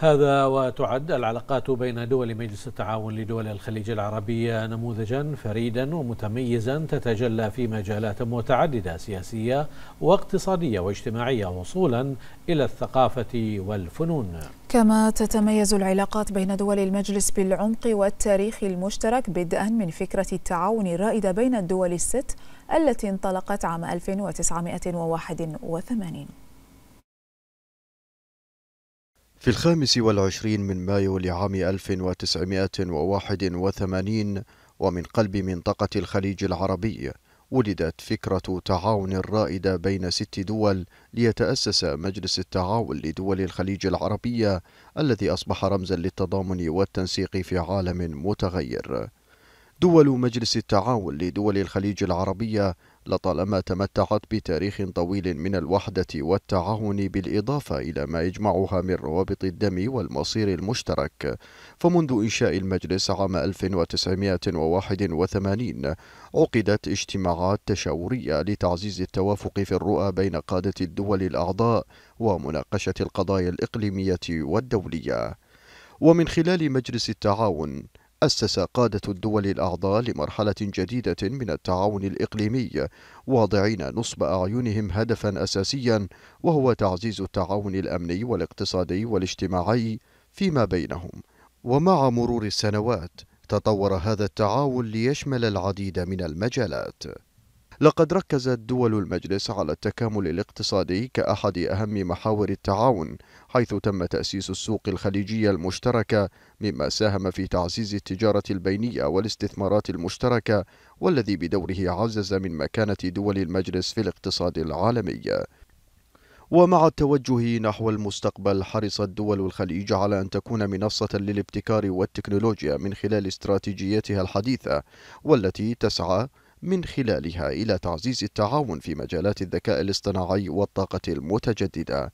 هذا وتعد العلاقات بين دول مجلس التعاون لدول الخليج العربية نموذجا فريدا ومتميزا تتجلى في مجالات متعددة سياسية واقتصادية واجتماعية وصولا إلى الثقافة والفنون كما تتميز العلاقات بين دول المجلس بالعمق والتاريخ المشترك بدءا من فكرة التعاون الرائدة بين الدول الست التي انطلقت عام 1981 في الخامس والعشرين من مايو لعام 1981 ومن قلب منطقة الخليج العربي ولدت فكرة تعاون الرائدة بين ست دول ليتأسس مجلس التعاون لدول الخليج العربية الذي أصبح رمزا للتضامن والتنسيق في عالم متغير دول مجلس التعاون لدول الخليج العربية لطالما تمتعت بتاريخ طويل من الوحدة والتعاون بالإضافة إلى ما يجمعها من روابط الدم والمصير المشترك فمنذ إنشاء المجلس عام 1981 عقدت اجتماعات تشاورية لتعزيز التوافق في الرؤى بين قادة الدول الأعضاء ومناقشة القضايا الإقليمية والدولية ومن خلال مجلس التعاون أسس قادة الدول الأعضاء لمرحلة جديدة من التعاون الإقليمي واضعين نصب أعينهم هدفا أساسيا وهو تعزيز التعاون الأمني والاقتصادي والاجتماعي فيما بينهم ومع مرور السنوات تطور هذا التعاون ليشمل العديد من المجالات لقد ركزت دول المجلس على التكامل الاقتصادي كأحد أهم محاور التعاون حيث تم تأسيس السوق الخليجية المشتركة مما ساهم في تعزيز التجارة البينية والاستثمارات المشتركة والذي بدوره عزز من مكانة دول المجلس في الاقتصاد العالمي ومع التوجه نحو المستقبل حرصت دول الخليج على أن تكون منصة للابتكار والتكنولوجيا من خلال استراتيجيتها الحديثة والتي تسعى من خلالها إلى تعزيز التعاون في مجالات الذكاء الاصطناعي والطاقة المتجددة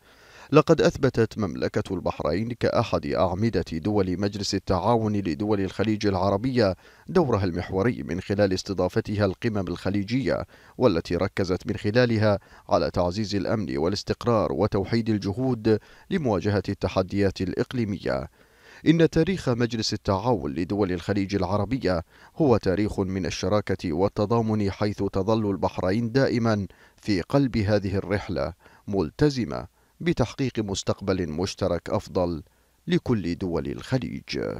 لقد أثبتت مملكة البحرين كأحد أعمدة دول مجلس التعاون لدول الخليج العربية دورها المحوري من خلال استضافتها القمم الخليجية والتي ركزت من خلالها على تعزيز الأمن والاستقرار وتوحيد الجهود لمواجهة التحديات الإقليمية إن تاريخ مجلس التعاون لدول الخليج العربية هو تاريخ من الشراكة والتضامن حيث تظل البحرين دائما في قلب هذه الرحلة ملتزمة بتحقيق مستقبل مشترك أفضل لكل دول الخليج